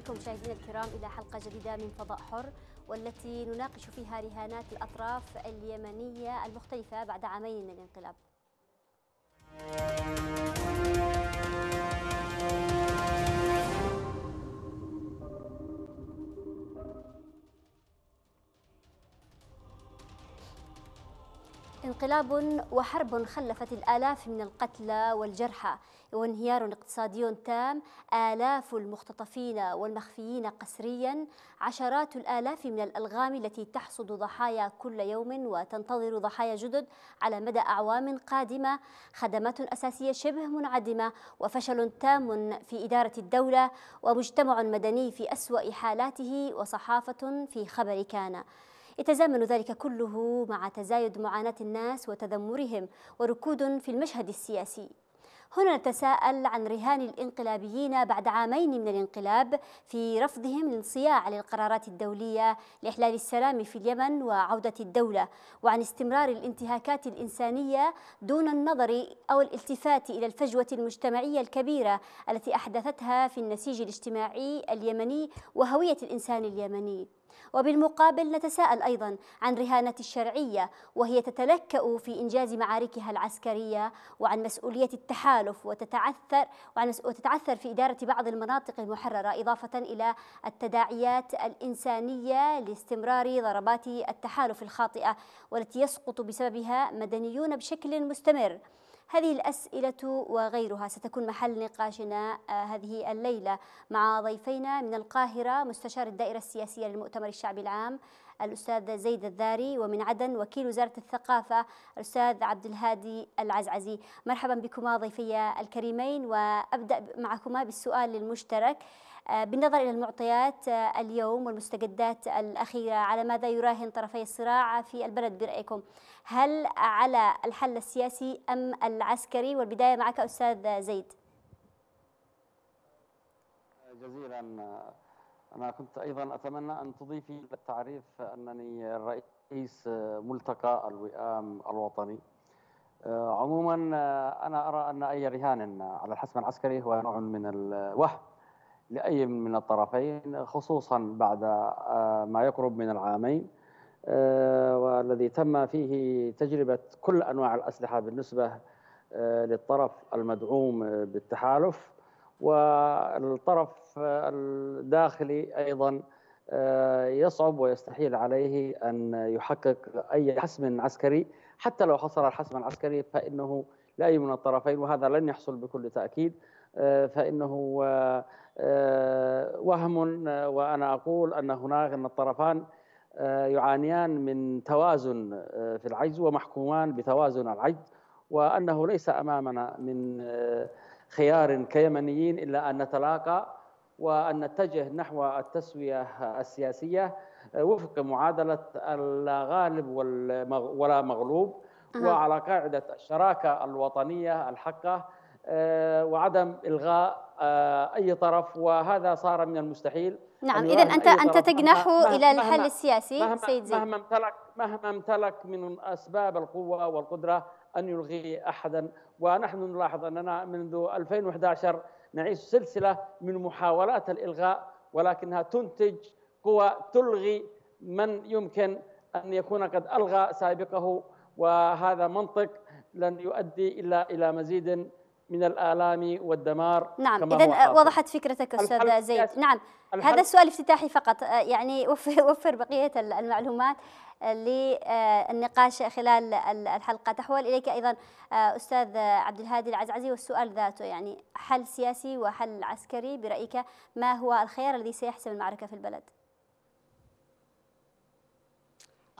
بكم مشاهدينا الكرام إلى حلقة جديدة من فضاء حر والتي نناقش فيها رهانات الأطراف اليمنية المختلفة بعد عامين من الانقلاب. انقلاب وحرب خلفت الآلاف من القتلى والجرحى وانهيار اقتصادي تام آلاف المختطفين والمخفيين قسريا عشرات الآلاف من الألغام التي تحصد ضحايا كل يوم وتنتظر ضحايا جدد على مدى أعوام قادمة خدمات أساسية شبه منعدمة وفشل تام في إدارة الدولة ومجتمع مدني في أسوأ حالاته وصحافة في خبر كان يتزامن ذلك كله مع تزايد معاناة الناس وتذمرهم وركود في المشهد السياسي هنا نتساءل عن رهان الانقلابيين بعد عامين من الانقلاب في رفضهم الانصياع للقرارات الدولية لإحلال السلام في اليمن وعودة الدولة وعن استمرار الانتهاكات الإنسانية دون النظر أو الالتفات إلى الفجوة المجتمعية الكبيرة التي أحدثتها في النسيج الاجتماعي اليمني وهوية الإنسان اليمني وبالمقابل نتساءل أيضا عن رهانة الشرعية وهي تتلكأ في إنجاز معاركها العسكرية وعن مسؤولية التحالف وتتعثر وعن وتتعثر في إدارة بعض المناطق المحررة إضافة إلى التداعيات الإنسانية لاستمرار ضربات التحالف الخاطئة والتي يسقط بسببها مدنيون بشكل مستمر هذه الأسئلة وغيرها ستكون محل نقاشنا آه، هذه الليلة مع ضيفينا من القاهرة مستشار الدائرة السياسية للمؤتمر الشعبي العام الأستاذ زيد الذاري ومن عدن وكيل وزارة الثقافة الأستاذ عبد الهادي العزعزي مرحبا بكما ضيفي الكريمين وأبدأ معكما بالسؤال المشترك آه، بالنظر إلى المعطيات آه، اليوم والمستجدات الأخيرة على ماذا يراهن طرفي الصراع في البلد برأيكم هل على الحل السياسي أم العسكري والبداية معك أستاذ زيد جزيلا أنا كنت أيضا أتمنى أن تضيفي التعريف أنني رئيس ملتقى الوئام الوطني آه، عموما أنا أرى أن أي رهان على الحسم العسكري هو نوع من الوهم لأي من الطرفين خصوصا بعد آه، ما يقرب من العامين آه، والذي تم فيه تجربة كل أنواع الأسلحة بالنسبة آه، للطرف المدعوم بالتحالف والطرف الداخلي أيضا يصعب ويستحيل عليه أن يحقق أي حسم عسكري حتى لو حصل الحسم العسكري فإنه لأي من الطرفين وهذا لن يحصل بكل تأكيد فانه آه، وهم آه، وانا اقول ان هناك ان الطرفان آه، يعانيان من توازن في العجز ومحكومان بتوازن العجز وانه ليس امامنا من خيار كيمنيين الا ان نتلاقى وان نتجه نحو التسويه السياسيه وفق معادله لا غالب ولا مغلوب وعلى قاعده الشراكه الوطنيه الحقه آه، وعدم الغاء آه، اي طرف وهذا صار من المستحيل نعم اذا انت انت تجنح الى الحل السياسي مهما سيد زيد مهما امتلك مهما امتلك من اسباب القوه والقدره ان يلغي احدا ونحن نلاحظ اننا منذ 2011 نعيش سلسله من محاولات الالغاء ولكنها تنتج قوى تلغي من يمكن ان يكون قد الغى سابقه وهذا منطق لن يؤدي الا الى مزيد من الآلام والدمار نعم إذا وضحت فكرتك أستاذ زيد نعم هذا السؤال افتتاحي فقط آه، يعني وفر, وفر بقية المعلومات آه، للنقاش آه، خلال الحلقة تحول إليك أيضا أستاذ عبد الهادي العزعزي والسؤال ذاته يعني حل سياسي وحل عسكري برأيك ما هو الخيار الذي سيحسم المعركة في البلد؟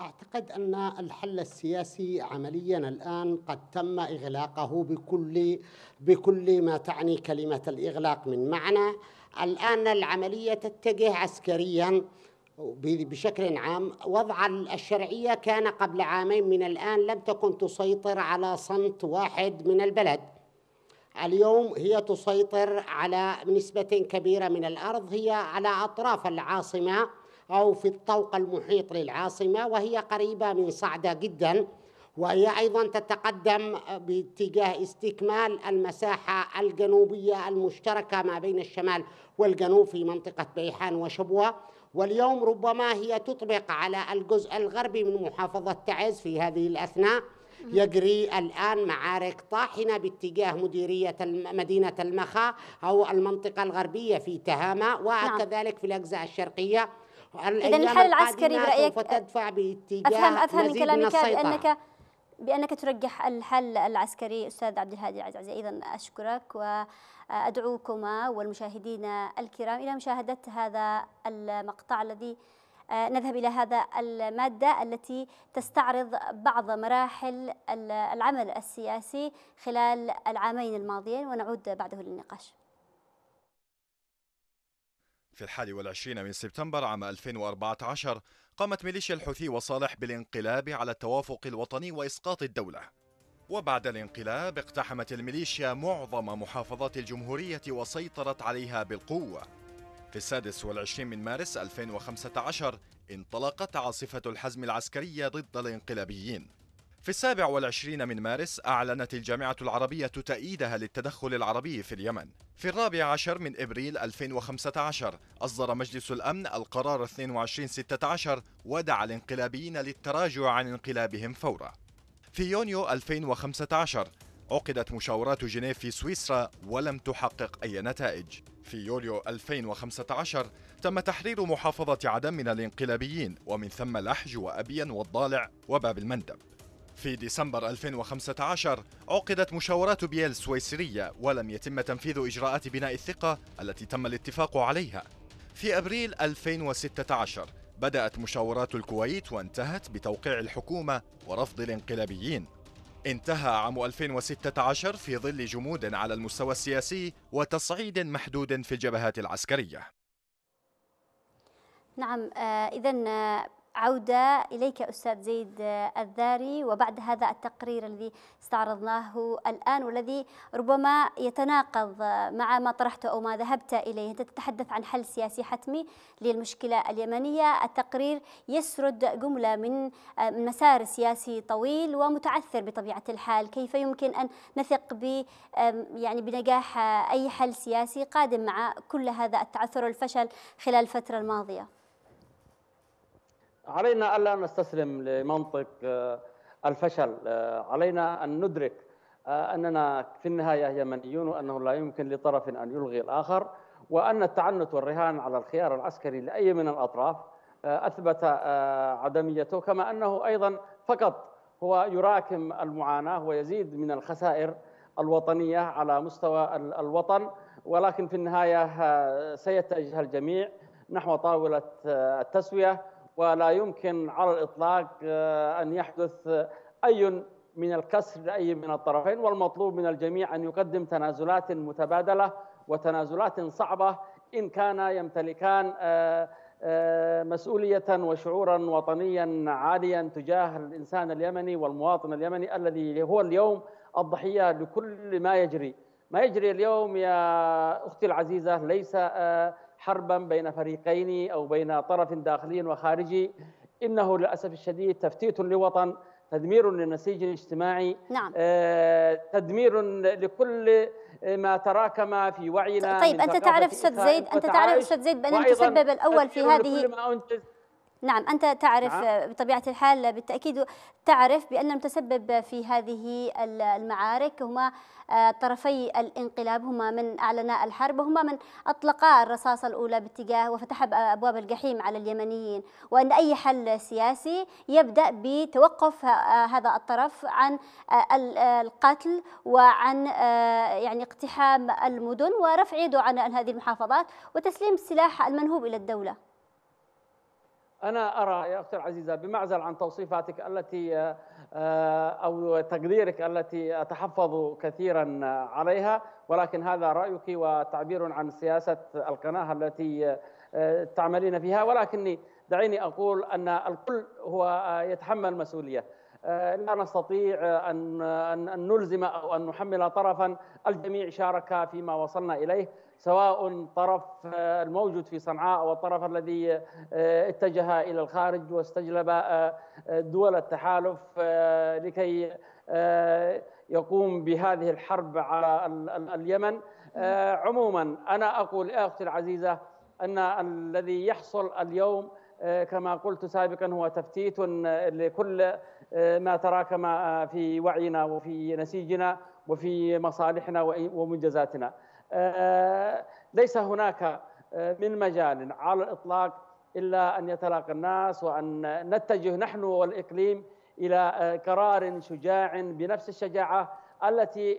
أعتقد أن الحل السياسي عمليا الآن قد تم إغلاقه بكل بكل ما تعني كلمة الإغلاق من معنى الآن العملية تتجه عسكريا بشكل عام وضع الشرعية كان قبل عامين من الآن لم تكن تسيطر على صمت واحد من البلد اليوم هي تسيطر على نسبة كبيرة من الأرض هي على أطراف العاصمة أو في الطوق المحيط للعاصمة وهي قريبة من صعدة جدا وهي أيضا تتقدم باتجاه استكمال المساحة الجنوبية المشتركة ما بين الشمال والجنوب في منطقة بيحان وشبوة واليوم ربما هي تطبق على الجزء الغربي من محافظة تعز في هذه الأثناء يجري الآن معارك طاحنة باتجاه مديرية مدينة المخا أو المنطقة الغربية في تهامة نعم. وكذلك في الأجزاء الشرقية إذا الحل العسكري برأيك وتدفع باتجاه أفهم أفهم من كلامك بأنك بأنك ترجح الحل العسكري أستاذ عبد الهادي العزيزي ايضا أشكرك وأدعوكما والمشاهدين الكرام إلى مشاهدة هذا المقطع الذي آه، نذهب إلى هذا المادة التي تستعرض بعض مراحل العمل السياسي خلال العامين الماضيين ونعود بعده للنقاش في الحادي والعشرين من سبتمبر عام 2014 قامت ميليشيا الحوثي وصالح بالانقلاب على التوافق الوطني وإسقاط الدولة وبعد الانقلاب اقتحمت الميليشيا معظم محافظات الجمهورية وسيطرت عليها بالقوة في السادس والعشرين من مارس 2015 انطلقت عاصفة الحزم العسكرية ضد الانقلابيين في السابع والعشرين من مارس أعلنت الجامعة العربية تأييدها للتدخل العربي في اليمن في الرابع عشر من إبريل 2015 أصدر مجلس الأمن القرار 2216 ودعا الانقلابيين للتراجع عن انقلابهم فورا في يونيو 2015 عقدت مشاورات جنيف في سويسرا ولم تحقق أي نتائج في يوليو 2015 تم تحرير محافظة عدن من الانقلابيين ومن ثم لحج وأبين والضالع وباب المندب في ديسمبر 2015 عقدت مشاورات بييل السويسرية ولم يتم تنفيذ إجراءات بناء الثقة التي تم الاتفاق عليها في أبريل 2016 بدأت مشاورات الكويت وانتهت بتوقيع الحكومة ورفض الانقلابيين انتهى عام 2016 في ظل جمود على المستوى السياسي وتصعيد محدود في الجبهات العسكرية نعم آه، إذا آه، عودة إليك أستاذ زيد الذاري وبعد هذا التقرير الذي استعرضناه الآن والذي ربما يتناقض مع ما طرحته أو ما ذهبت إليه أنت تتحدث عن حل سياسي حتمي للمشكلة اليمنية التقرير يسرد جملة من مسار سياسي طويل ومتعثر بطبيعة الحال كيف يمكن أن نثق ب يعني بنجاح أي حل سياسي قادم مع كل هذا التعثر والفشل خلال الفترة الماضية علينا الا نستسلم لمنطق آه، الفشل آه، علينا ان ندرك آه، اننا في النهايه يمنيون وانه لا يمكن لطرف ان يلغي الاخر وان التعنت والرهان على الخيار العسكري لاي من الاطراف اثبت عدميته كما انه ايضا فقط هو يراكم المعاناه ويزيد من الخسائر الوطنيه على مستوى الوطن ولكن في النهايه سيتجه الجميع نحو طاوله التسويه ولا يمكن على الإطلاق آه، أن يحدث أي من الكسر لأي من الطرفين والمطلوب من الجميع أن يقدم تنازلات متبادلة وتنازلات صعبة إن كان يمتلكان آه، آه، مسؤولية وشعورا وطنيا عاليا تجاه الإنسان اليمني والمواطن اليمني الذي هو اليوم الضحية لكل ما يجري ما يجري اليوم يا أختي العزيزة ليس حربا بين فريقين أو بين طرف داخلي وخارجي إنه للأسف الشديد تفتيت لوطن تدمير للنسيج الاجتماعي نعم. آه، تدمير لكل آه، ما تراكم في وعينا طيب انت تعرف استاذ زيد انت تعرف استاذ زيد بان المسبب الاول في هذه نعم أنت تعرف نعم. آه، بطبيعة الحال بالتأكيد تعرف بأن المتسبب في هذه المعارك هما آه، طرفي الانقلاب هما من أعلنا الحرب وهما من أطلقا الرصاصة الأولى باتجاه وفتح أبواب الجحيم على اليمنيين وأن أي حل سياسي يبدأ بتوقف آه، هذا الطرف عن القتل وعن يعني اقتحام المدن ورفع يده عن هذه المحافظات وتسليم السلاح المنهوب إلى الدولة أنا أرى يا أختي العزيزة بمعزل عن توصيفاتك التي آه، أو تقديرك التي أتحفظ كثيرا عليها ولكن هذا رأيك وتعبير عن سياسة القناة التي آه، تعملين فيها ولكني دعيني أقول أن الكل هو آه، يتحمل مسؤولية لا نستطيع أن نلزم أو أن نحمل طرفا الجميع شارك فيما وصلنا إليه سواء طرف الموجود في صنعاء او الطرف الذي آه، اتجه الى الخارج واستجلب آه، آه، دول التحالف لكي يقوم بهذه الحرب على اليمن عموما انا اقول يا اختي العزيزه ان الذي يحصل اليوم كما قلت سابقا هو تفتيت لكل ما تراكم في وعينا وفي نسيجنا وفي مصالحنا ومنجزاتنا آه، ليس هناك آه، من مجال على الإطلاق إلا أن يتلاقى الناس وأن نتجه نحن والإقليم إلى آه، قرار شجاع بنفس الشجاعة التي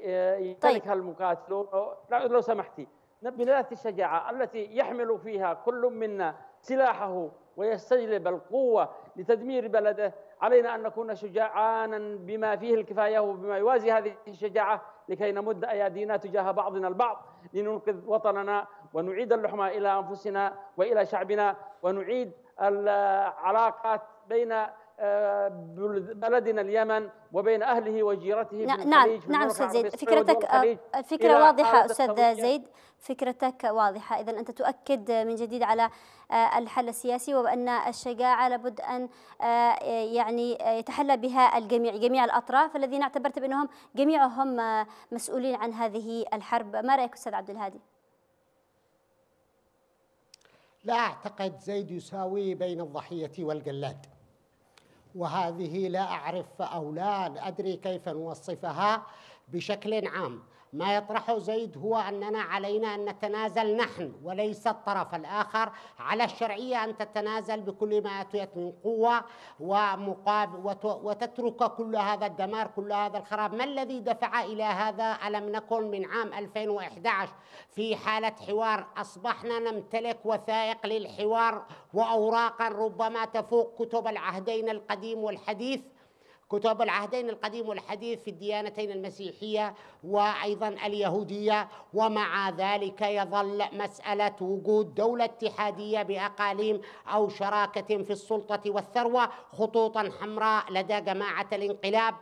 طيب. المقاتلون لو سمحتي بنفس الشجاعة التي يحمل فيها كل منا سلاحه ويستجلب القوة لتدمير بلده علينا أن نكون شجاعانا بما فيه الكفاية وبما يوازي هذه الشجاعة لكي نمد أيادينا تجاه بعضنا البعض لننقذ وطننا ونعيد اللحمة إلى أنفسنا وإلى شعبنا ونعيد العلاقات بين آه، بلدنا اليمن وبين اهله وجيرته نعم في نعم نعم استاذ زيد فكرتك الفكره آه، آه، واضحه استاذ زيد فكرتك واضحه اذا انت تؤكد من جديد على الحل السياسي وبان الشجاعه لابد ان يعني يتحلى بها الجميع جميع الاطراف الذين اعتبرت بانهم جميعهم مسؤولين عن هذه الحرب ما رايك استاذ عبد الهادي لا اعتقد زيد يساوي بين الضحيه والجلاد وهذه لا أعرف أو لا أدري كيف نوصفها بشكل عام ما يطرحه زيد هو أننا علينا أن نتنازل نحن وليس الطرف الآخر على الشرعية أن تتنازل بكل ما أتيت من قوة ومقابل وتترك كل هذا الدمار كل هذا الخراب ما الذي دفع إلى هذا ألم نكن من عام 2011 في حالة حوار أصبحنا نمتلك وثائق للحوار وأوراقا ربما تفوق كتب العهدين القديم والحديث كتب العهدين القديم والحديث في الديانتين المسيحية وأيضا اليهودية ومع ذلك يظل مسألة وجود دولة اتحادية بأقاليم أو شراكة في السلطة والثروة خطوطا حمراء لدى جماعة الانقلاب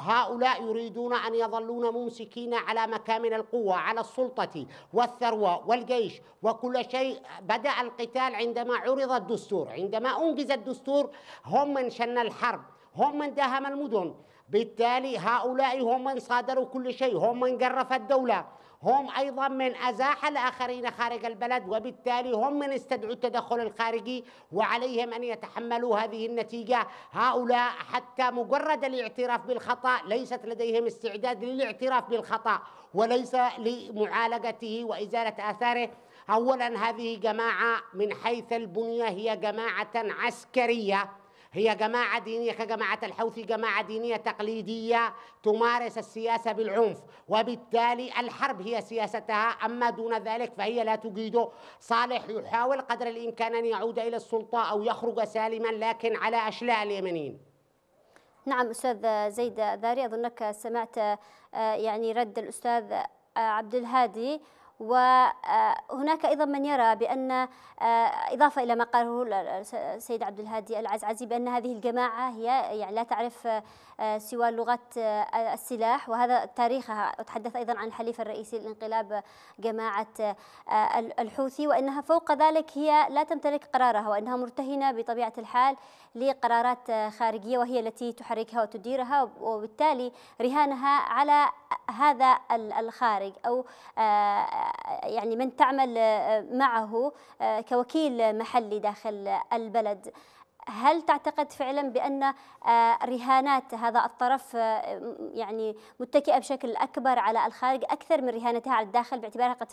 هؤلاء يريدون أن يظلون ممسكين على مكامن القوة على السلطة والثروة والجيش وكل شيء بدأ القتال عندما عرض الدستور عندما أنجز الدستور هم من شن الحرب هم من داهم المدن بالتالي هؤلاء هم من صادروا كل شيء هم من قرف الدولة هم أيضا من أزاح الآخرين خارج البلد وبالتالي هم من استدعوا التدخل الخارجي وعليهم أن يتحملوا هذه النتيجة هؤلاء حتى مجرد الاعتراف بالخطأ ليست لديهم استعداد للاعتراف بالخطأ وليس لمعالجته وإزالة آثاره أولا هذه جماعة من حيث البنية هي جماعة عسكرية هي جماعة دينية كجماعة الحوثي جماعة دينية تقليدية تمارس السياسة بالعنف وبالتالي الحرب هي سياستها أما دون ذلك فهي لا تجيده صالح يحاول قدر الإمكان أن يعود إلى السلطة أو يخرج سالما لكن على أشلاء اليمنيين نعم أستاذ زيد ذاري أظنك سمعت آه، يعني رد الأستاذ آه، عبد الهادي وهناك آه، أيضا من يرى بأن آه، إضافة إلى ما قاله السيد عبد الهادي العزعزي بأن هذه الجماعة هي يعني لا تعرف آه، سوى لغة السلاح وهذا تاريخها وتحدث أيضا عن الحليف الرئيسي للانقلاب جماعة الحوثي وأنها فوق ذلك هي لا تمتلك قرارها وأنها مرتهنة بطبيعة الحال لقرارات خارجية وهي التي تحركها وتديرها وبالتالي رهانها على هذا الخارج أو يعني من تعمل آه، معه آه، كوكيل محلي داخل البلد هل تعتقد فعلا بان آه، رهانات هذا الطرف يعني متكئه بشكل اكبر على الخارج اكثر من رهانتها على الداخل باعتبارها قد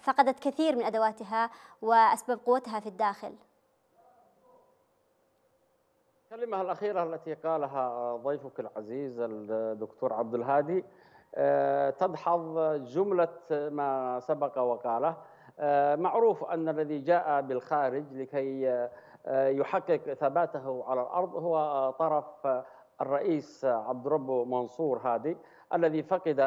فقدت كثير من ادواتها واسباب قوتها في الداخل؟ الكلمه الاخيره التي قالها ضيفك العزيز الدكتور عبد الهادي آه، تدحض جملة ما سبق وقاله آه، معروف أن الذي جاء بالخارج لكي آه، يحقق ثباته على الأرض هو طرف الرئيس عبد ربه منصور هادي الذي فقد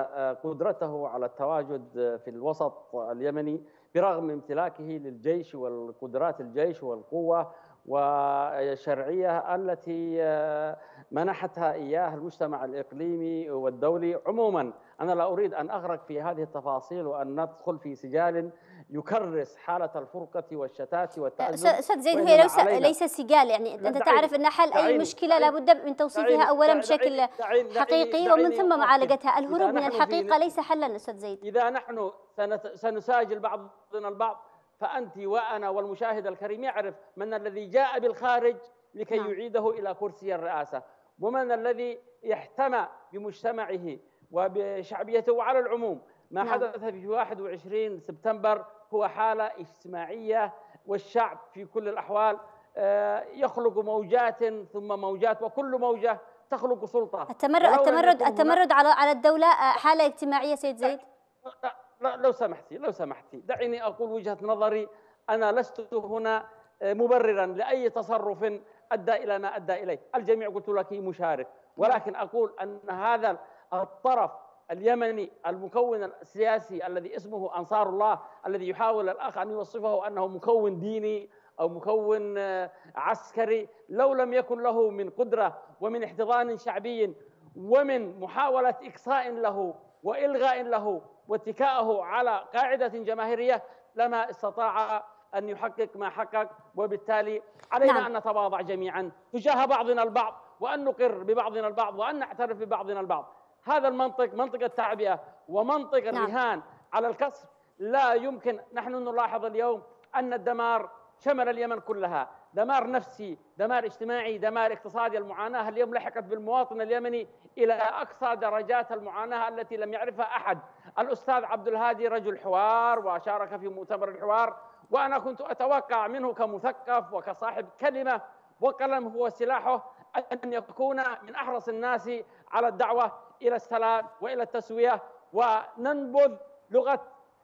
قدرته على التواجد في الوسط اليمني برغم امتلاكه للجيش والقدرات الجيش والقوة وشرعية التي آه، منحتها إياه المجتمع الإقليمي والدولي عموما أنا لا أريد أن أغرق في هذه التفاصيل وأن ندخل في سجال يكرس حالة الفرقة والشتات والتأزم أستاذ زيد هي ليس, ليس سجال يعني أنت دعين تعرف أن حل أي مشكلة لابد من توصيفها أولا بشكل حقيقي ومن ثم معالجتها الهروب من الحقيقة ليس حلا أستاذ زيد إذا نحن سنساجل بعضنا البعض فأنت وأنا والمشاهد الكريم يعرف من الذي جاء بالخارج لكي نعم. يعيده إلى كرسي الرئاسة ومن الذي يحتمى بمجتمعه وبشعبيته وعلى العموم ما نعم. حدث في 21 سبتمبر هو حالة اجتماعية والشعب في كل الأحوال آه، يخلق موجات ثم موجات وكل موجة تخلق سلطة التمرد التمرد التمرد على على الدولة آه، حالة اجتماعية سيد زيد لا لو سمحتي لو سمحتي دعيني أقول وجهة نظري أنا لست هنا آه، مبررا لأي تصرف أدى إلى ما أدى إليه الجميع قلت لك مشارك ولكن أقول أن هذا الطرف اليمني المكون السياسي الذي اسمه أنصار الله الذي يحاول الأخ أن يوصفه أنه مكون ديني أو مكون آه، عسكري لو لم يكن له من قدرة ومن احتضان شعبي ومن محاولة إقصاء له والغاء له واتكائه على قاعده جماهيريه لما استطاع ان يحقق ما حقق وبالتالي علينا نعم. ان نتواضع جميعا تجاه بعضنا البعض وان نقر ببعضنا البعض وان نعترف ببعضنا البعض هذا المنطق منطق التعبئه ومنطق نعم. الرهان على الكسر لا يمكن نحن نلاحظ اليوم ان الدمار شمل اليمن كلها دمار نفسي دمار اجتماعي دمار اقتصادي المعاناة اليوم لحقت بالمواطن اليمني إلى أقصى درجات المعاناة التي لم يعرفها أحد الأستاذ عبد الهادي رجل حوار وشارك في مؤتمر الحوار وأنا كنت أتوقع منه كمثقف وكصاحب كلمة وقلم هو سلاحه أن يكون من أحرص الناس على الدعوة إلى السلام وإلى التسوية وننبذ لغة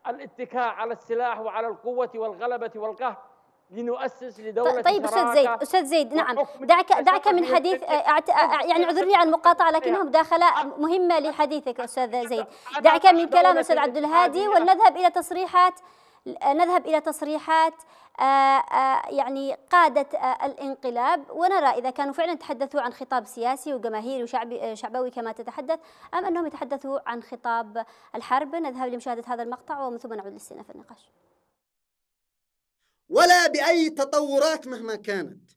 الاتكاء على السلاح وعلى القوة والغلبة والقهر لنؤسس لدولة طيب استاذ زيد استاذ زيد نعم دعك دعك من حديث يعني اعذرني عن المقاطعه لكنها مداخله مهمه لحديثك استاذ زيد دعك من كلام استاذ عبد الهادي ولنذهب الى تصريحات نذهب الى تصريحات يعني قادة الانقلاب ونرى إذا كانوا فعلا تحدثوا عن خطاب سياسي وجماهيري وشعبي شعبوي كما تتحدث أم أنهم يتحدثوا عن خطاب الحرب نذهب لمشاهدة هذا المقطع ومن ثم نعود للسنة في النقاش ولا باي تطورات مهما كانت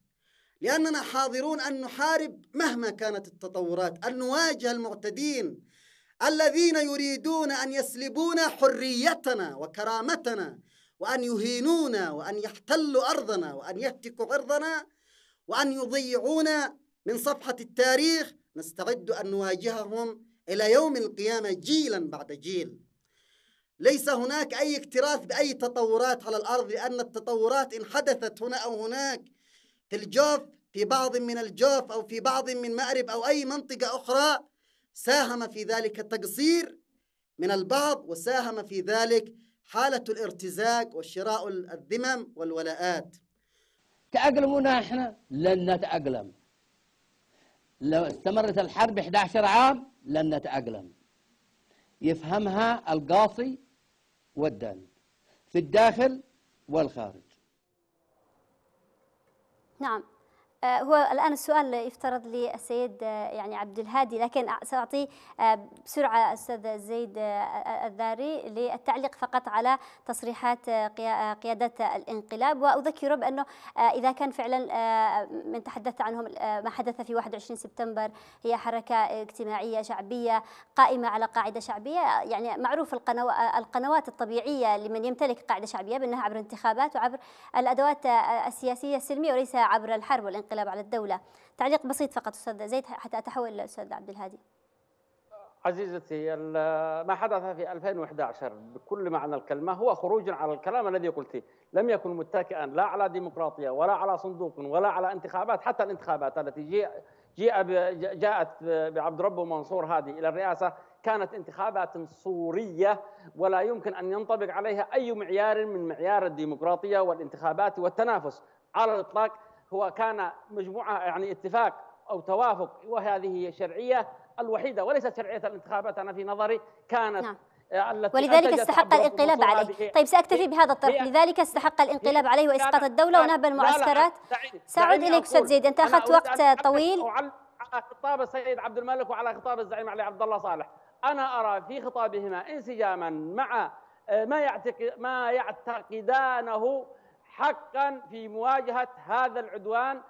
لاننا حاضرون ان نحارب مهما كانت التطورات ان نواجه المعتدين الذين يريدون ان يسلبون حريتنا وكرامتنا وان يهينونا وان يحتلوا ارضنا وان يهتكوا عرضنا وان يضيعونا من صفحه التاريخ نستعد ان نواجههم الى يوم القيامه جيلا بعد جيل ليس هناك أي اكتراث بأي تطورات على الأرض لأن التطورات إن حدثت هنا أو هناك في الجوف في بعض من الجوف أو في بعض من مأرب أو أي منطقة أخرى ساهم في ذلك التقصير من البعض وساهم في ذلك حالة الارتزاق وشراء الذمم والولاءات تأقلمونا احنا لن نتأقلم لو استمرت الحرب 11 عام لن نتأقلم يفهمها القاصي والدال في الداخل والخارج نعم آه، هو الآن السؤال يفترض لي السيد آه، يعني عبد الهادي لكن سأعطي آه، بسرعة أستاذ زيد الذاري للتعليق فقط على تصريحات قيادة الانقلاب وأذكره بأنه إذا كان فعلا من تحدثت عنهم ما حدث في 21 سبتمبر هي حركة اجتماعية شعبية قائمة على قاعدة شعبية يعني معروف القنوات الطبيعية لمن يمتلك قاعدة شعبية بأنها عبر انتخابات وعبر الأدوات السياسية السلمية وليس عبر الحرب والانقلاب الانقلاب على الدولة تعليق بسيط فقط أستاذ زيد حتى أتحول إلى الأستاذ عبد الهادي عزيزتي ما حدث في 2011 بكل معنى الكلمة هو خروج على الكلام الذي قلتيه لم يكن متكئا لا على ديمقراطية ولا على صندوق ولا على انتخابات حتى الانتخابات التي جاء جاء جاءت بعبد ربه منصور هادي إلى الرئاسة كانت انتخابات صورية ولا يمكن أن ينطبق عليها أي معيار من معيار الديمقراطية والانتخابات والتنافس على الإطلاق هو كان مجموعة يعني اتفاق أو توافق وهذه هي الشرعية الوحيدة وليست شرعية الانتخابات أنا في نظري كانت نعم. آه، ولذلك استحق الانقلاب عليه طيب سأكتفي بهذا الطرح لذلك استحق الانقلاب عليه وإسقاط الدولة ونهب المعسكرات سأعود إليك أستاذ زيد أنت أخذت وقت طويل على خطاب السيد عبد الملك وعلى خطاب الزعيم علي عبد الله صالح أنا أرى في خطابهما انسجاما مع آه، ما يعتقدانه حقا في مواجهة هذا العدوان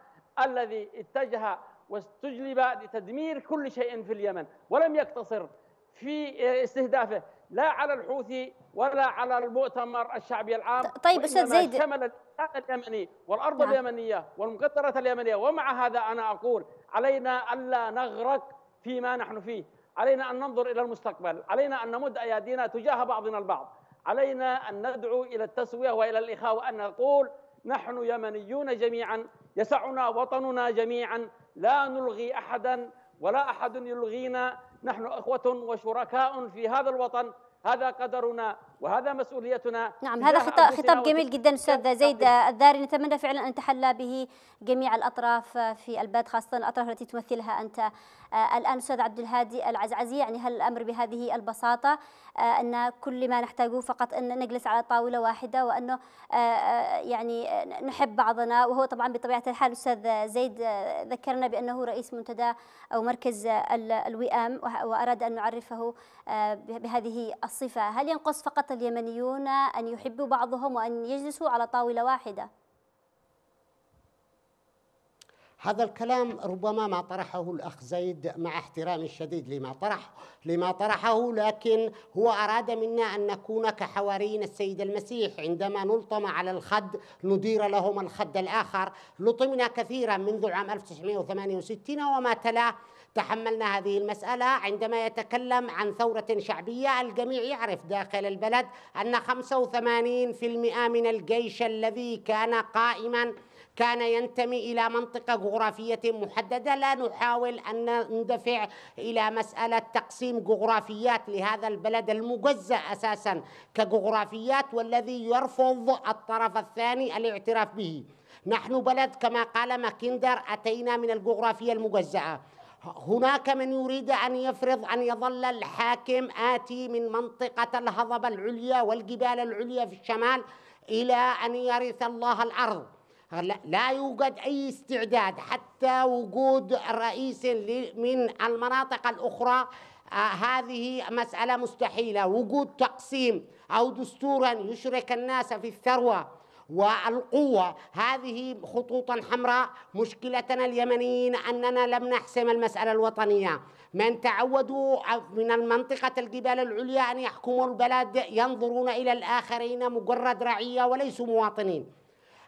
الذي اتجه واستجلب لتدمير كل شيء في اليمن ولم يقتصر في استهدافه لا على الحوثي ولا على المؤتمر الشعبي العام طيب استاذ زيد شمل اليمني والارض نعم. اليمنيه والمقطره اليمنيه ومع هذا انا اقول علينا الا نغرق فيما نحن فيه علينا ان ننظر الى المستقبل علينا ان نمد ايادينا تجاه بعضنا البعض علينا أن ندعو إلى التسوية وإلى الإخاء وأن نقول نحن يمنيون جميعا يسعنا وطننا جميعا لا نلغي أحدا ولا أحد يلغينا نحن إخوة وشركاء في هذا الوطن هذا قدرنا وهذا مسؤوليتنا نعم هذا خطاب, خطاب جميل جدا استاذ زيد الداري نتمنى فعلا ان تحلى به جميع الاطراف في البلد خاصه الاطراف التي تمثلها انت آه، الآن أستاذ عبد الهادي العزعزي يعني هل الأمر بهذه البساطة آه، أن كل ما نحتاجه فقط أن نجلس على طاولة واحدة وأنه آه، يعني نحب بعضنا وهو طبعا بطبيعة الحال أستاذ زيد ذكرنا بأنه رئيس منتدى أو مركز الوئام وأراد أن نعرفه بهذه الصفة هل ينقص فقط اليمنيون أن يحبوا بعضهم وأن يجلسوا على طاولة واحدة؟ هذا الكلام ربما ما طرحه الأخ زيد مع احترامي الشديد لما طرح لما طرحه لكن هو أراد منا أن نكون كحواريين السيد المسيح عندما نلطم على الخد ندير لهم الخد الآخر لطمنا كثيرا منذ العام 1968 وما تلاه تحملنا هذه المسألة عندما يتكلم عن ثورة شعبية الجميع يعرف داخل البلد أن 85% من الجيش الذي كان قائما كان ينتمي إلى منطقة جغرافية محددة لا نحاول أن ندفع إلى مسألة تقسيم جغرافيات لهذا البلد المجزأ أساسا كجغرافيات والذي يرفض الطرف الثاني الاعتراف به نحن بلد كما قال ماكندر أتينا من الجغرافية المجزأة هناك من يريد أن يفرض أن يظل الحاكم آتي من منطقة الهضبة العليا والجبال العليا في الشمال إلى أن يرث الله الأرض لا يوجد أي استعداد حتى وجود رئيس من المناطق الأخرى آه، هذه مسألة مستحيلة وجود تقسيم أو دستورا يشرك الناس في الثروة والقوة هذه خطوطا حمراء مشكلتنا اليمنيين أننا لم نحسم المسألة الوطنية من تعودوا من المنطقة الجبال العليا أن يحكموا البلد ينظرون إلى الآخرين مجرد رعية وليسوا مواطنين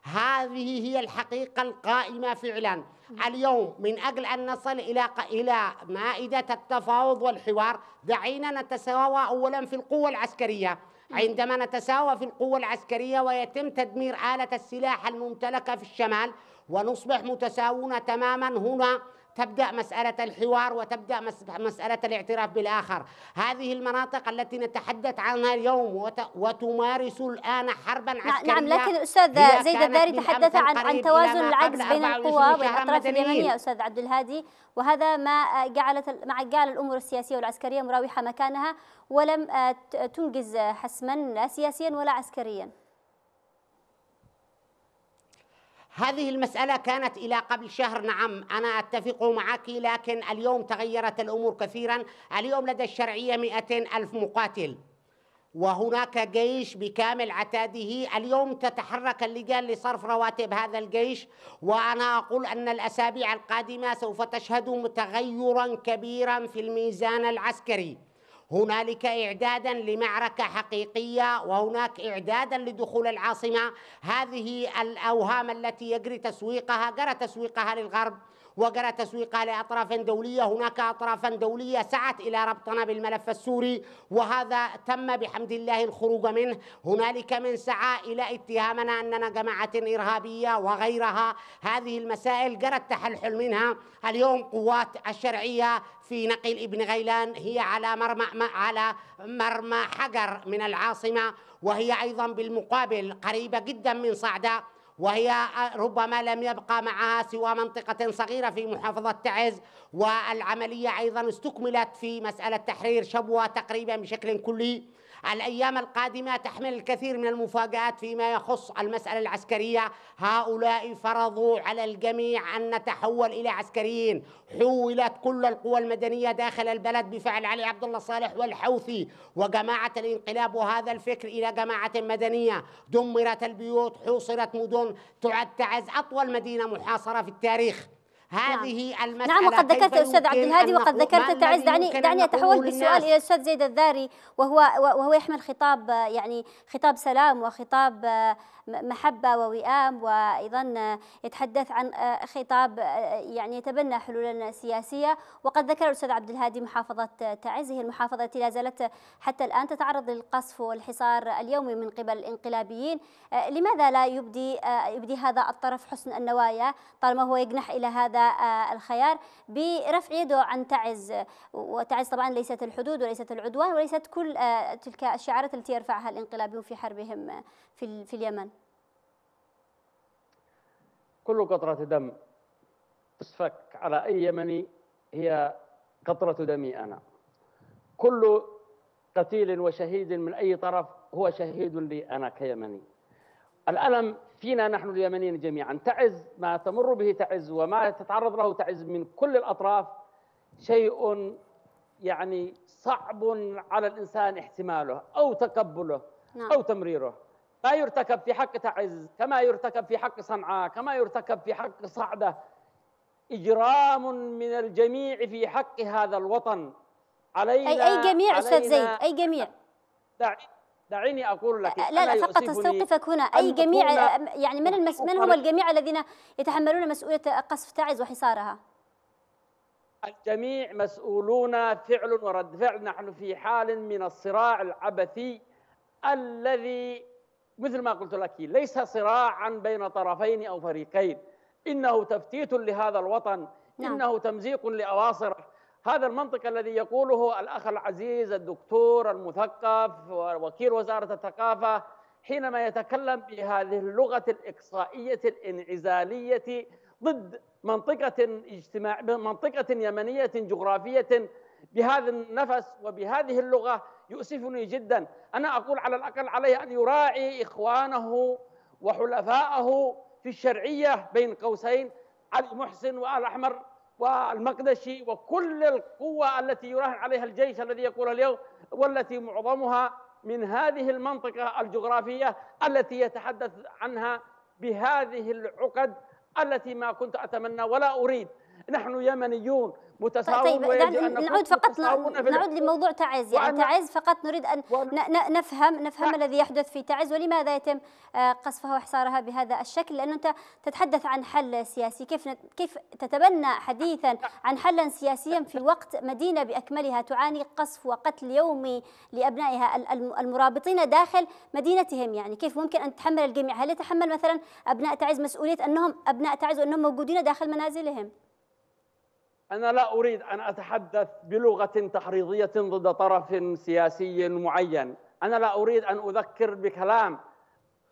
هذه هي الحقيقة القائمة فعلا اليوم من أجل أن نصل إلى إلى مائدة التفاوض والحوار دعينا نتساوى أولا في القوة العسكرية عندما نتساوى في القوة العسكرية ويتم تدمير آلة السلاح الممتلكة في الشمال ونصبح متساوون تماما هنا تبدأ مسألة الحوار وتبدأ مسألة الاعتراف بالآخر هذه المناطق التي نتحدث عنها اليوم وتمارس الآن حربا نعم، نعم، عسكرية نعم لكن الأستاذ زيد الداري تحدث عن, عن توازن العجز بين القوى والأطراف اليمنية أستاذ عبد الهادي وهذا ما جعلت مع جعل الأمور السياسية والعسكرية مراوحة مكانها ولم آه، تنجز حسما لا سياسيا ولا عسكريا هذه المسألة كانت إلى قبل شهر نعم أنا أتفق معك لكن اليوم تغيرت الأمور كثيرا اليوم لدى الشرعية 200 ألف مقاتل وهناك جيش بكامل عتاده اليوم تتحرك اللجان لصرف رواتب هذا الجيش وأنا أقول أن الأسابيع القادمة سوف تشهد تغيرا كبيرا في الميزان العسكري هنالك إعدادا لمعركة حقيقية وهناك إعدادا لدخول العاصمة هذه الأوهام التي يجري تسويقها جرى تسويقها للغرب وجرى تسويقها لأطراف دولية هناك أطراف دولية سعت إلى ربطنا بالملف السوري وهذا تم بحمد الله الخروج منه هنالك من سعى إلى اتهامنا أننا جماعة إرهابية وغيرها هذه المسائل جرى التحلحل منها اليوم قوات الشرعية في نقل ابن غيلان هي على مرمى على مرمى حجر من العاصمة وهي أيضا بالمقابل قريبة جدا من صعدة وهي آه، ربما لم يبقى معها سوى منطقة صغيرة في محافظة تعز والعملية أيضا استكملت في مسألة تحرير شبوة تقريبا بشكل كلي الأيام القادمة تحمل الكثير من المفاجآت فيما يخص المسألة العسكرية هؤلاء فرضوا على الجميع أن نتحول إلى عسكريين حولت كل القوى المدنية داخل البلد بفعل علي عبد الله صالح والحوثي وجماعة الانقلاب وهذا الفكر إلى جماعة مدنية دمرت البيوت حوصرت مدن تعد تعز أطول مدينة محاصرة في التاريخ نعم. هذه نعم. المسألة نعم وقد ذكرت أستاذ عبد الهادي وقد ذكرت تعز دعني دعني أتحول بالسؤال إلى الأستاذ زيد الذاري وهو وهو يحمل خطاب يعني خطاب سلام وخطاب آه، محبة ووئام وأيضا يتحدث عن آه، خطاب آه، يعني يتبنى حلولا سياسية وقد ذكر الأستاذ عبد الهادي محافظة تعز هي المحافظة التي لا زالت حتى الآن تتعرض للقصف والحصار اليومي من قبل الانقلابيين لماذا لا يبدي يبدي هذا الطرف حسن النوايا طالما هو يجنح إلى هذا آه، الخيار برفع يده عن تعز وتعز طبعا ليست الحدود وليست العدوان وليست كل آه، تلك الشعارات التي يرفعها الانقلابيون في حربهم آه، في, في اليمن كل قطرة دم تسفك على أي يمني هي قطرة دمي أنا كل قتيل وشهيد من أي طرف هو شهيد لي أنا كيمني الألم فينا نحن اليمنيين جميعا تعز ما تمر به تعز وما تتعرض له تعز من كل الأطراف شيء يعني صعب على الإنسان احتماله أو تقبله نعم. أو تمريره ما يرتكب في حق تعز كما يرتكب في حق صنعاء كما يرتكب في حق صعدة إجرام من الجميع في حق هذا الوطن علينا أي, أي جميع أستاذ زيد أي جميع دعيني أقول لك لا لا فقط أستوقفك هنا أي جميع يعني من المس من هو الجميع الذين يتحملون مسؤولية قصف تعز وحصارها؟ الجميع مسؤولون فعل ورد فعل نحن في حال من الصراع العبثي الذي مثل ما قلت لك ليس صراعا بين طرفين أو فريقين إنه تفتيت لهذا الوطن نعم. إنه تمزيق لأواصره هذا المنطق الذي يقوله الأخ العزيز الدكتور المثقف وكيل وزارة الثقافة حينما يتكلم بهذه اللغة الإقصائية الانعزالية ضد منطقة اجتماع منطقة يمنية جغرافية بهذا النفس وبهذه اللغة يؤسفني جدا أنا أقول على الأقل عليه أن يراعي إخوانه وحلفائه في الشرعية بين قوسين علي محسن وآل أحمر والمقدسي وكل القوة التي يراهن عليها الجيش الذي يقول اليوم والتي معظمها من هذه المنطقة الجغرافية التي يتحدث عنها بهذه العقد التي ما كنت أتمنى ولا أريد نحن يمنيون متساوون طيب نعود فقط نعود لموضوع تعز يعني تعز فقط نريد ان نفهم نفهم نعم. الذي يحدث في تعز ولماذا يتم آه، قصفها واحصارها بهذا الشكل لانه انت تتحدث عن حل سياسي كيف كيف تتبنى حديثا نعم. عن حلا سياسيا في وقت مدينه باكملها تعاني قصف وقتل يومي لابنائها المرابطين داخل مدينتهم يعني كيف ممكن ان تتحمل الجميع هل يتحمل مثلا ابناء تعز مسؤوليه انهم ابناء تعز وانهم موجودين داخل منازلهم أنا لا أريد أن أتحدث بلغة تحريضية ضد طرف سياسي معين أنا لا أريد أن أذكر بكلام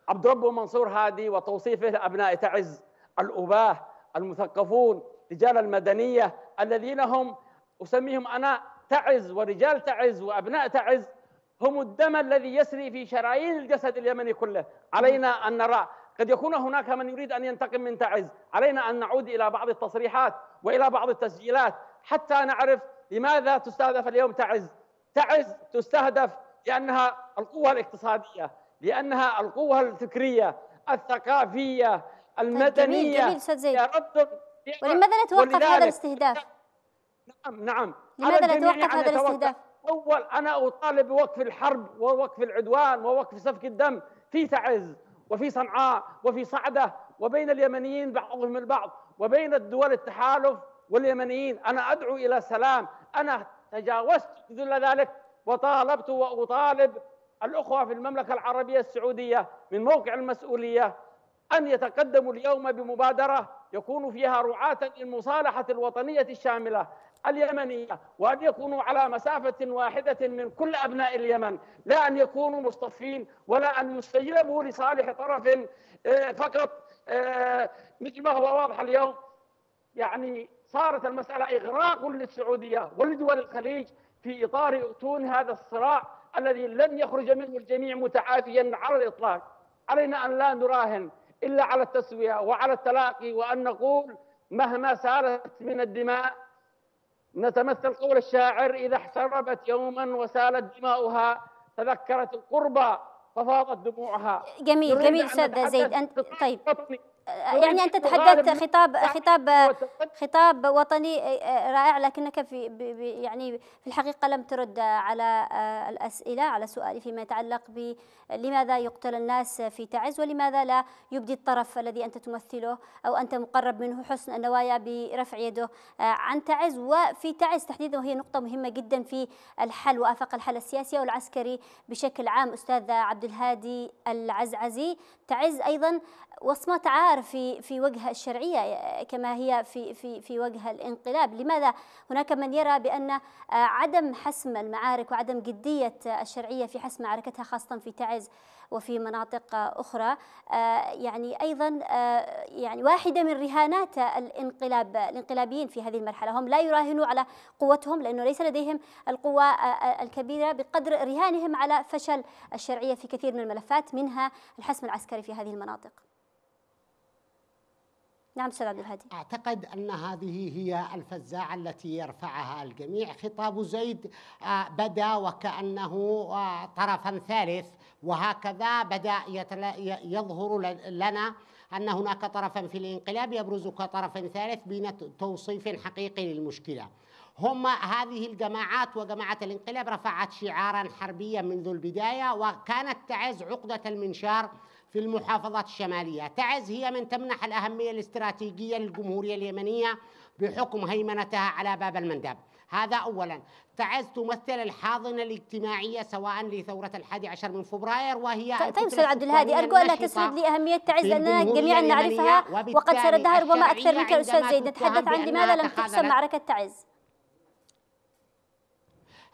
عبد ربه منصور هادي وتوصيفه لأبناء تعز الأباه المثقفون رجال المدنية الذين هم أسميهم أنا تعز ورجال تعز وأبناء تعز هم الدم الذي يسري في شرايين الجسد اليمني كله علينا أن نرى قد يكون هناك من يريد ان ينتقم من تعز، علينا ان نعود الى بعض التصريحات والى بعض التسجيلات حتى نعرف لماذا تستهدف اليوم تعز؟ تعز تستهدف لانها القوه الاقتصاديه، لانها القوه الفكريه، الثقافيه، طيب، المدنيه جميل جميل تردد ولماذا لا توقف هذا الاستهداف؟ نعم نعم لماذا لا توقف هذا الاستهداف؟ أول أنا أطالب بوقف الحرب ووقف العدوان ووقف سفك الدم في تعز وفي صنعاء وفي صعدة وبين اليمنيين بعضهم البعض وبين الدول التحالف واليمنيين أنا أدعو إلى سلام أنا تجاوزت ذل ذلك وطالبت وأطالب الأخوة في المملكة العربية السعودية من موقع المسؤولية أن يتقدموا اليوم بمبادرة يكون فيها رعاة للمصالحة الوطنية الشاملة اليمنية وأن يكونوا على مسافة واحدة من كل أبناء اليمن لا أن يكونوا مصطفين ولا أن يستجلبوا لصالح طرف آه، فقط آه، مثل ما هو واضح اليوم يعني صارت المسألة إغراق للسعودية ولدول الخليج في إطار أتون هذا الصراع الذي لن يخرج منه الجميع متعافيا على الإطلاق علينا أن لا نراهن إلا على التسوية وعلى التلاقي وأن نقول مهما سالت من الدماء نتمثل قول الشاعر إذا احتربت يوما وسالت دماؤها تذكرت القربى ففاضت دموعها جميل جميل سادة زيد أنت طيب يعني انت تحدثت خطاب خطاب خطاب وطني آه، آه، رائع لكنك في يعني في الحقيقه لم ترد على آه، الاسئله على سؤالي فيما يتعلق ب لماذا يقتل الناس في تعز ولماذا لا يبدي الطرف الذي انت تمثله او انت مقرب منه حسن النوايا برفع يده عن تعز وفي تعز تحديدا وهي نقطه مهمه جدا في الحل وافاق الحل السياسي والعسكري بشكل عام استاذ عبد الهادي العزعزي تعز ايضا وصمات عار في في وجه الشرعيه كما هي في في في وجه الانقلاب، لماذا هناك من يرى بان آه، عدم حسم المعارك وعدم جديه الشرعيه في حسم معركتها خاصه في تعز وفي مناطق أخرى آه، يعني أيضا آه، يعني واحدة من رهانات الانقلاب الانقلابيين في هذه المرحلة هم لا يراهنوا على قوتهم لأنه ليس لديهم القوة آه، الكبيرة بقدر رهانهم على فشل الشرعية في كثير من الملفات منها الحسم العسكري في هذه المناطق نعم استاذ عبد الهادي اعتقد ان هذه هي الفزاعه التي يرفعها الجميع خطاب زيد آه، بدا وكانه آه، طرفا ثالث وهكذا بدا يظهر لنا ان هناك طرفا في الانقلاب يبرز كطرف ثالث بين توصيف حقيقي للمشكله هم هذه الجماعات وجماعة الانقلاب رفعت شعارا حربيا منذ البداية وكانت تعز عقدة المنشار في المحافظات الشمالية تعز هي من تمنح الأهمية الاستراتيجية للجمهورية اليمنية بحكم هيمنتها على باب المندب هذا أولا تعز تمثل الحاضنة الاجتماعية سواء لثورة الحادي عشر من فبراير وهي طيب سيد عبد الهادي أرجو أن لا تسرد اهميه تعز لأننا جميعا نعرفها وقد سردها ربما أكثر منك الأستاذ زيد نتحدث عن لماذا لم تحسم معركة تعز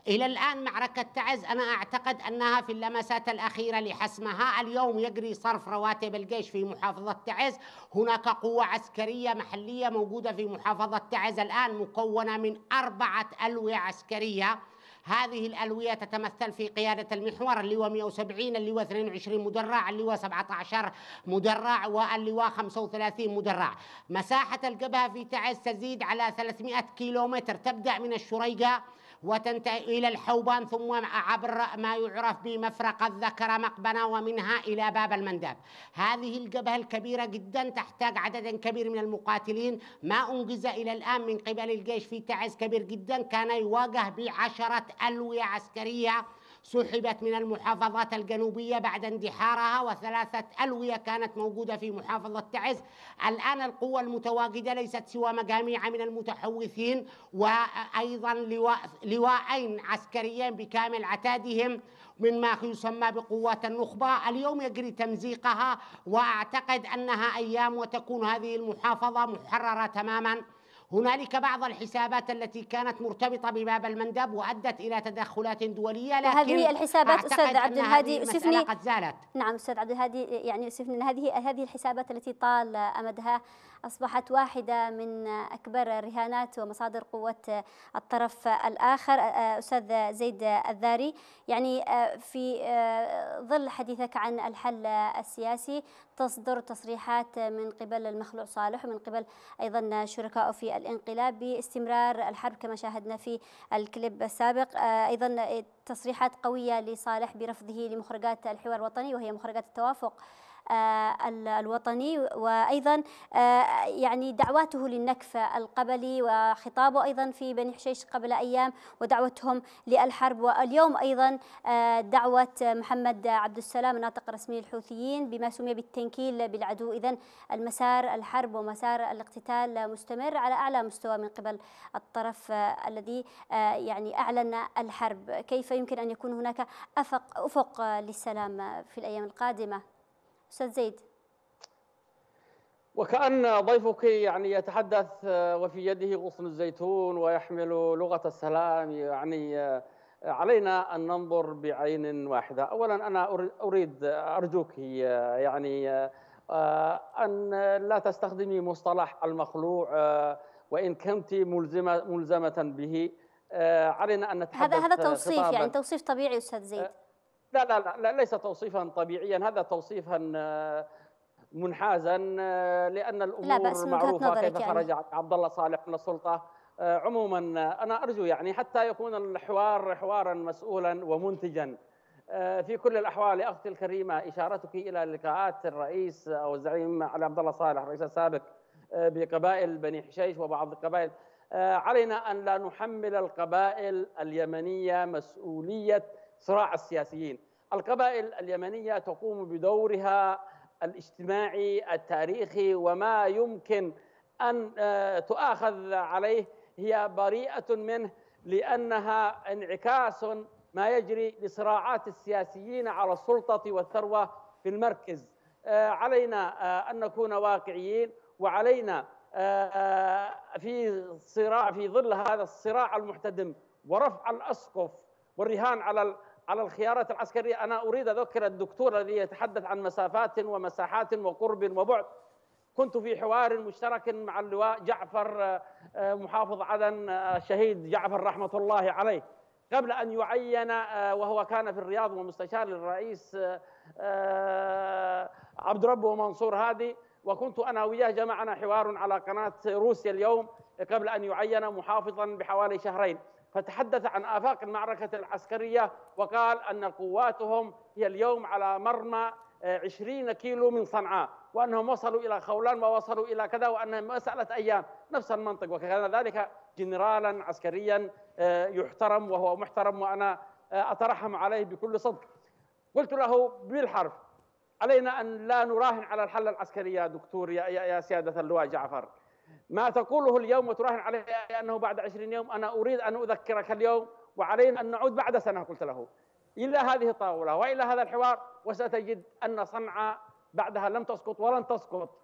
إلى الآن معركة تعز أنا أعتقد أنها في اللمسات الأخيرة لحسمها اليوم يجري صرف رواتب الجيش في محافظة تعز هناك قوة عسكرية محلية موجودة في محافظة تعز الآن مكونة من أربعة ألوية عسكرية هذه الألوية تتمثل في قيادة المحور اللواء 170 اللواء 22 مدرع اللواء 17 مدرع واللواء 35 مدرع مساحة الجبهة في تعز تزيد على 300 كيلومتر تبدأ من الشريقة وتنتهي إلى الحوبان ثم عبر ما يعرف بمفرق الذكر مقبنة ومنها إلى باب المنداب هذه الجبهة الكبيرة جدا تحتاج عددا كبير من المقاتلين ما أنجز إلى الآن من قبل الجيش في تعز كبير جدا كان يواجه بعشرة ألوية عسكرية سحبت من المحافظات الجنوبية بعد اندحارها وثلاثة ألوية كانت موجودة في محافظة تعز الآن القوة المتواجدة ليست سوى مجاميع من المتحوثين وأيضا لواء لواءين عسكريين بكامل عتادهم مما يسمى بقوات النخبة اليوم يجري تمزيقها وأعتقد أنها أيام وتكون هذه المحافظة محررة تماماً هنالك بعض الحسابات التي كانت مرتبطة بباب المندب وأدت إلى تدخلات دولية لكن هذه الحسابات أستاذ عبد الهادي اسفني قد زالت نعم أستاذ عبد الهادي يعني اسفني هذه هذه الحسابات التي طال أمدها أصبحت واحدة من أكبر الرهانات ومصادر قوة الطرف الآخر أستاذ زيد الذاري يعني في ظل حديثك عن الحل السياسي تصدر تصريحات من قبل المخلوع صالح ومن قبل أيضا شركاء في الانقلاب باستمرار الحرب كما شاهدنا في الكليب السابق أيضا تصريحات قوية لصالح برفضه لمخرجات الحوار الوطني وهي مخرجات التوافق آه، الوطني وأيضا آه، يعني دعواته للنكفة القبلي وخطابه أيضا في بني حشيش قبل أيام ودعوتهم للحرب واليوم أيضا آه، دعوة محمد عبد السلام الناطق الرسمي الحوثيين بما سمي بالتنكيل بالعدو إذا المسار الحرب ومسار الاقتتال مستمر على أعلى مستوى من قبل الطرف الذي يعني أعلن الحرب كيف يمكن أن يكون هناك أفق, أفق للسلام في الأيام القادمة استاذ زيد وكأن ضيفك يعني يتحدث آه، وفي يده غصن الزيتون ويحمل لغة السلام يعني آه، علينا أن ننظر بعين واحدة أولا أنا أريد آه، أرجوك يعني أن لا تستخدمي مصطلح المخلوع وإن كنت ملزمة ملزمة به علينا أن نتحدث هذا هذا توصيف يعني توصيف طبيعي أستاذ زيد لا لا لا, ليس توصيفا طبيعيا هذا توصيفا آه، منحازا آه، لان الامور لا بأس معروفه كيف يعني. خرج عبد الله صالح من السلطه آه، عموما انا ارجو يعني حتى يكون الحوار حوارا مسؤولا ومنتجا في كل الاحوال يا اختي الكريمه اشارتك الى لقاءات الرئيس او الزعيم علي عبد الله صالح الرئيس السابق بقبائل بني حشيش وبعض القبائل علينا ان لا نحمل القبائل اليمنيه مسؤوليه صراع السياسيين القبائل اليمنية تقوم بدورها الاجتماعي التاريخي وما يمكن أن آه، تؤاخذ عليه هي بريئة منه لأنها انعكاس ما يجري لصراعات السياسيين على السلطة والثروة في المركز آه، علينا آه، أن نكون واقعيين وعلينا في صراع في ظل هذا الصراع المحتدم ورفع الأسقف والرهان على على الخيارات العسكرية أنا أريد أذكر الدكتور الذي يتحدث عن مسافات ومساحات وقرب وبعد كنت في حوار مشترك مع اللواء جعفر آه، محافظ عدن الشهيد آه، جعفر رحمة الله عليه قبل أن يعين آه، وهو كان في الرياض ومستشار للرئيس عبد ربه منصور هادي وكنت أنا وياه جمعنا حوار على قناة روسيا اليوم قبل أن يعين محافظا بحوالي شهرين فتحدث عن آفاق المعركة العسكرية وقال أن قواتهم هي اليوم على مرمى 20 آه، كيلو من صنعاء وأنهم وصلوا إلى خولان ووصلوا إلى كذا وأنها مسألة أيام نفس المنطق وكان ذلك جنرالا عسكريا آه، يحترم وهو محترم وأنا آه، أترحم عليه بكل صدق قلت له بالحرف علينا أن لا نراهن على الحل العسكري يا دكتور يا, يا سيادة اللواء جعفر ما تقوله اليوم وتراهن عليه أنه بعد عشرين يوم أنا أريد أن أذكرك اليوم وعلينا أن نعود بعد سنة قلت له إلى هذه الطاولة وإلى هذا الحوار وستجد أن صنعاء بعدها لم تسقط ولن تسقط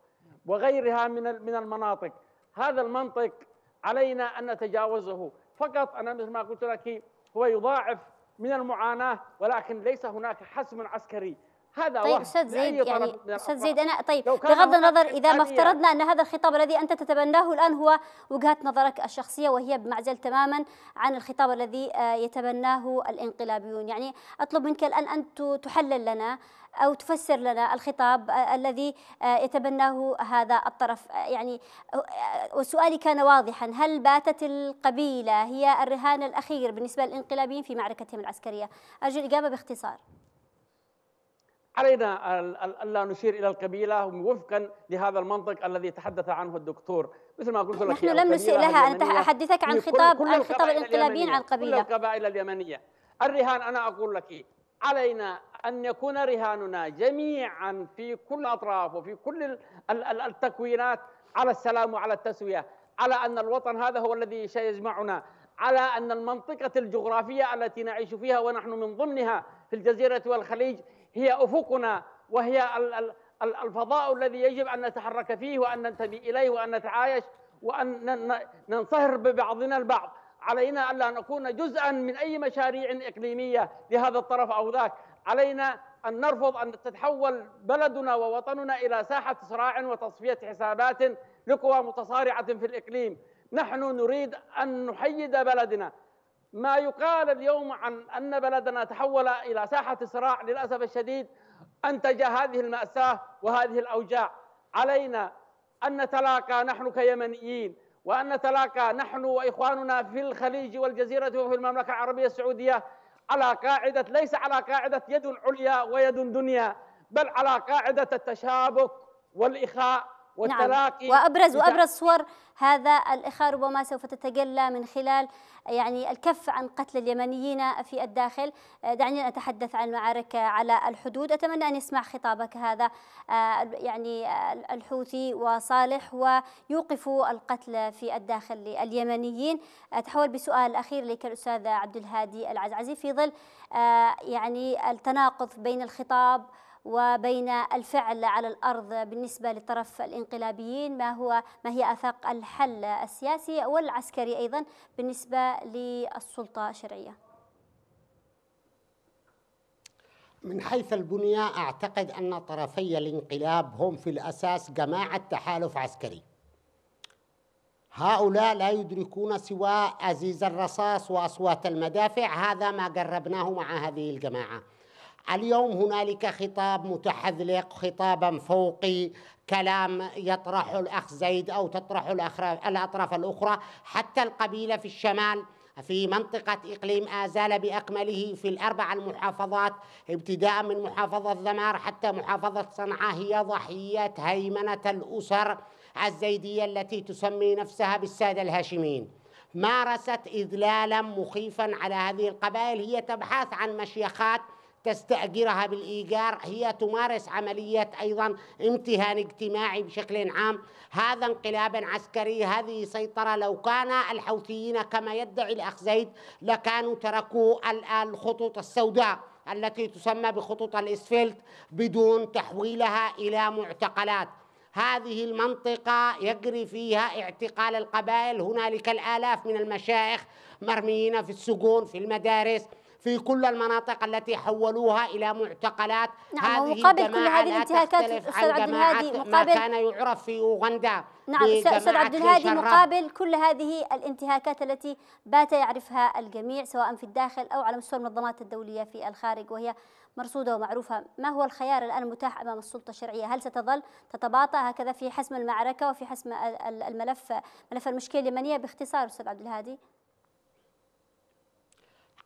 وغيرها من من المناطق هذا المنطق علينا أن نتجاوزه فقط أنا مثل ما قلت لك هو يضاعف من المعاناة ولكن ليس هناك حسم عسكري هذا طيب استاذ زيد يعني استاذ زيد انا طيب بغض النظر اذا ما افترضنا ان هذا الخطاب الذي انت تتبناه الان هو وجهه نظرك الشخصيه وهي بمعزل تماما عن الخطاب الذي آه، يتبناه الانقلابيون يعني اطلب منك الان ان تحلل لنا أو تفسر لنا الخطاب آه، الذي آه، يتبناه هذا الطرف يعني وسؤالي كان واضحا هل باتت القبيلة هي الرهان الأخير بالنسبة للإنقلابيين في معركتهم العسكرية أرجو الإجابة باختصار علينا ألا نشير إلى القبيلة وفقا لهذا المنطق الذي تحدث عنه الدكتور مثل ما قلت لك نحن لم نسئ لها أنا أحدثك عن خطاب كل عن خطاب الانقلابيين على القبيله كل القبائل اليمنية الرهان أنا أقول لك إيه. علينا أن يكون رهاننا جميعا في كل الأطراف وفي كل التكوينات على السلام وعلى التسوية على أن الوطن هذا هو الذي سيجمعنا على أن المنطقة الجغرافية التي نعيش فيها ونحن من ضمنها في الجزيرة والخليج هي افقنا وهي الفضاء الذي يجب ان نتحرك فيه وان ننتمي اليه وان نتعايش وان ننصهر ببعضنا البعض علينا الا نكون جزءا من اي مشاريع اقليميه لهذا الطرف او ذاك علينا ان نرفض ان تتحول بلدنا ووطننا الى ساحه صراع وتصفيه حسابات لقوى متصارعه في الاقليم نحن نريد ان نحيد بلدنا ما يقال اليوم عن أن بلدنا تحول إلى ساحة صراع للأسف الشديد أنتج هذه المأساة وهذه الأوجاع علينا أن نتلاقى نحن كيمنيين وأن نتلاقى نحن وإخواننا في الخليج والجزيرة وفي المملكة العربية السعودية على قاعدة ليس على قاعدة يد عليا ويد دنيا بل على قاعدة التشابك والإخاء نعم. وابرز وابرز صور هذا الاخاء ربما سوف تتجلى من خلال يعني الكف عن قتل اليمنيين في الداخل آه، دعني اتحدث عن معارك على الحدود اتمنى ان يسمع خطابك هذا آه، يعني آه، الحوثي وصالح ويوقفوا القتل في الداخل لليمنيين اتحول بسؤال اخير لك الاستاذ عبد الهادي العزعزي في ظل يعني التناقض بين الخطاب وبين الفعل على الارض بالنسبه للطرف الانقلابيين ما هو ما هي افاق الحل السياسي والعسكري ايضا بالنسبه للسلطه الشرعيه؟ من حيث البنية أعتقد أن طرفي الانقلاب هم في الأساس جماعة تحالف عسكري هؤلاء لا يدركون سوى أزيز الرصاص وأصوات المدافع هذا ما جربناه مع هذه الجماعة اليوم هنالك خطاب متحذلق خطابا فوقي كلام يطرحه الأخ زيد أو تطرحه الأطراف الأخرى حتى القبيلة في الشمال في منطقة إقليم آزال بأكمله في الأربع المحافظات ابتداء من محافظة ذمار حتى محافظة صنعاء هي ضحية هيمنة الأسر الزيدية التي تسمي نفسها بالسادة الهاشميين مارست إذلالا مخيفا على هذه القبائل هي تبحث عن مشيخات تستأجرها بالإيجار هي تمارس عملية أيضا امتهان اجتماعي بشكل عام هذا انقلاب عسكري هذه سيطرة لو كان الحوثيين كما يدعي الأخ زيد لكانوا تركوا الخطوط السوداء التي تسمى بخطوط الإسفلت بدون تحويلها إلى معتقلات هذه المنطقة يجري فيها اعتقال القبائل هنالك الآلاف من المشايخ مرميين في السجون في المدارس في كل المناطق التي حولوها إلى معتقلات نعم هذه مقابل كل هذه الانتهاكات أستاذ عبد الهادي مقابل ما كان يعرف في أوغندا نعم أستاذ عبد الهادي مقابل كل هذه الانتهاكات التي بات يعرفها الجميع سواء في الداخل أو على مستوى المنظمات الدولية في الخارج وهي مرصودة ومعروفة ما هو الخيار الآن المتاح أمام السلطة الشرعية هل ستظل تتباطأ هكذا في حسم المعركة وفي حسم الملف ملف المشكلة اليمنية باختصار أستاذ عبد الهادي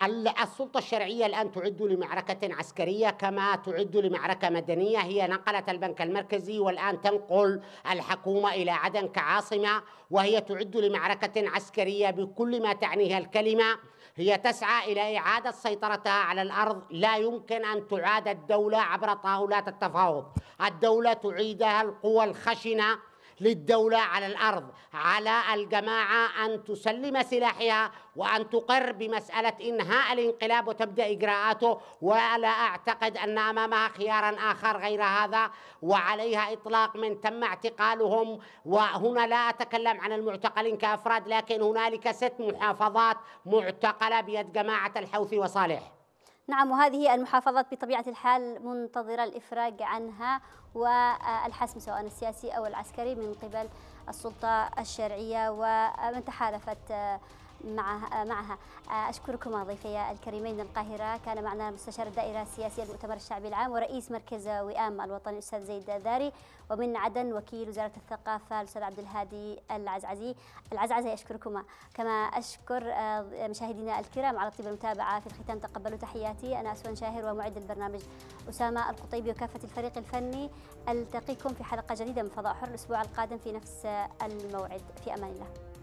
السلطة الشرعية الآن تعد لمعركة عسكرية كما تعد لمعركة مدنية هي نقلت البنك المركزي والآن تنقل الحكومة إلى عدن كعاصمة وهي تعد لمعركة عسكرية بكل ما تعنيها الكلمة هي تسعى إلى إعادة سيطرتها على الأرض لا يمكن أن تعاد الدولة عبر طاولات التفاوض الدولة تعيدها القوى الخشنة للدولة على الأرض على الجماعة أن تسلم سلاحها وأن تقر بمسألة إنهاء الانقلاب وتبدأ إجراءاته ولا أعتقد أن أمامها خيارا آخر غير هذا وعليها إطلاق من تم اعتقالهم وهنا لا أتكلم عن المعتقلين كأفراد لكن هنالك ست محافظات معتقلة بيد جماعة الحوثي وصالح نعم وهذه المحافظات بطبيعة الحال منتظرة الإفراج عنها والحسم سواء السياسي أو العسكري من قبل السلطة الشرعية ومن تحالفت معها, معها آه، أشكركم ضيفي الكريمين القاهرة كان معنا مستشار الدائرة السياسية المؤتمر الشعبي العام ورئيس مركز وئام الوطني الأستاذ زيد داري ومن عدن وكيل وزارة الثقافة الأستاذ عبد الهادي العزعزي العزعزي أشكركما كما أشكر آه، مشاهدينا الكرام على طيب المتابعة في الختام تقبلوا تحياتي أنا أسوان شاهر ومعد البرنامج أسامة القطيبي وكافة الفريق الفني ألتقيكم في حلقة جديدة من فضاء حر الأسبوع القادم في نفس الموعد في أمان الله